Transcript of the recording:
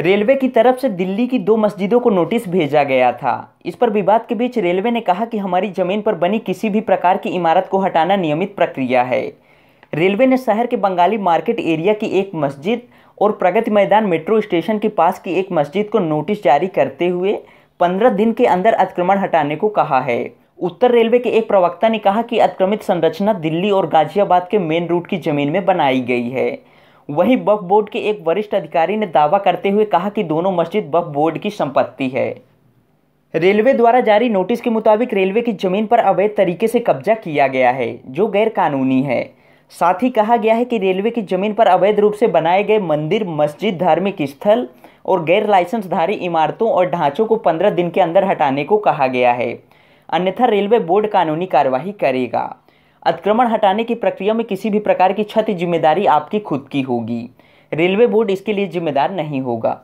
railway की तरफ से दिल्ली की दो मस्जिदों को नोटिस भेजा गया था इस पर विवाद के बीच रेलवे ने कहा कि हमारी जमीन पर बनी किसी भी प्रकार की इमारत को हटाना नियमित प्रक्रिया है रेलवे ने शहर के बंगाली मार्केट एरिया की एक मस्जिद और प्रगति मैदान मेट्रो स्टेशन के पास की एक मस्जिद को नोटिस जारी करते हुए पंद्रह दिन के अंदर अतिक्रमण हटाने को कहा है उत्तर रेलवे के एक प्रवक्ता ने कहा कि अतिक्रमित संरचना दिल्ली और गाजियाबाद के मेन रूट की जमीन में बनाई गई है वहीं वक्फ बोर्ड के एक वरिष्ठ अधिकारी ने दावा करते हुए कहा कि दोनों मस्जिद वक्फ बोर्ड की संपत्ति है रेलवे द्वारा जारी नोटिस के मुताबिक रेलवे की जमीन पर अवैध तरीके से कब्जा किया गया है जो गैर कानूनी है साथ ही कहा गया है कि रेलवे की जमीन पर अवैध रूप से बनाए गए मंदिर मस्जिद धार्मिक स्थल और गैर लाइसेंसधारी इमारतों और ढांचों को पंद्रह दिन के अंदर हटाने को कहा गया है अन्यथा रेलवे बोर्ड कानूनी कार्रवाई करेगा अतिक्रमण हटाने की प्रक्रिया में किसी भी प्रकार की क्षति जिम्मेदारी आपकी खुद की होगी रेलवे बोर्ड इसके लिए जिम्मेदार नहीं होगा